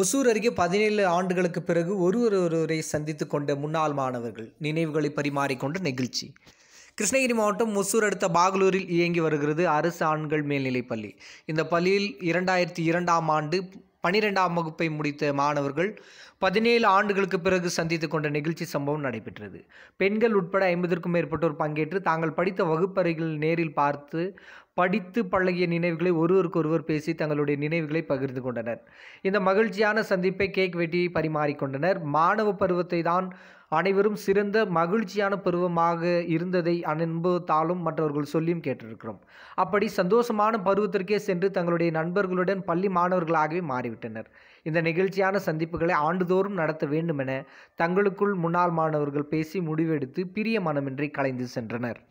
ஒசூர் அருகே பதினேழு ஆண்டுகளுக்கு பிறகு ஒருவர் ஒருவரை சந்தித்து கொண்ட முன்னாள் மாணவர்கள் நினைவுகளை பரிமாறிக்கொண்ட நிகழ்ச்சி கிருஷ்ணகிரி மாவட்டம் ஒசூர் அடுத்த பாகலூரில் இயங்கி வருகிறது அரசு ஆண்கள் மேல்நிலைப் பள்ளி இந்த பள்ளியில் இரண்டாயிரத்தி இரண்டாம் ஆண்டு பனிரெண்டாம் வகுப்பை முடித்த மாணவர்கள் பதினேழு ஆண்டுகளுக்கு பிறகு சந்தித்து கொண்ட நிகழ்ச்சி சம்பவம் நடைபெற்றது பெண்கள் உட்பட ஐம்பதற்கும் மேற்பட்டோர் பங்கேற்று தாங்கள் படித்த வகுப்பறைகள் நேரில் பார்த்து படித்து பழகிய நினைவுகளை ஒருவருக்கொருவர் பேசி தங்களுடைய நினைவுகளை பகிர்ந்து கொண்டனர் இந்த மகிழ்ச்சியான சந்திப்பை கேக் வெட்டி பரிமாறிக்கொண்டனர் மாணவ பருவத்தை தான் அனைவரும் சிறந்த மகிழ்ச்சியான பருவமாக இருந்ததை அனுபவத்தாலும் மற்றவர்கள் சொல்லியும் கேட்டிருக்கிறோம் அப்படி சந்தோஷமான பருவத்திற்கே சென்று தங்களுடைய நண்பர்களுடன் பள்ளி மாணவர்களாகவே மாறிவிட்டனர் இந்த நிகழ்ச்சியான சந்திப்புகளை ஆண்டுதோறும் நடத்த வேண்டும் என தங்களுக்குள் முன்னாள் மாணவர்கள் பேசி முடிவெடுத்து பிரிய மனமின்றி கலைந்து சென்றனர்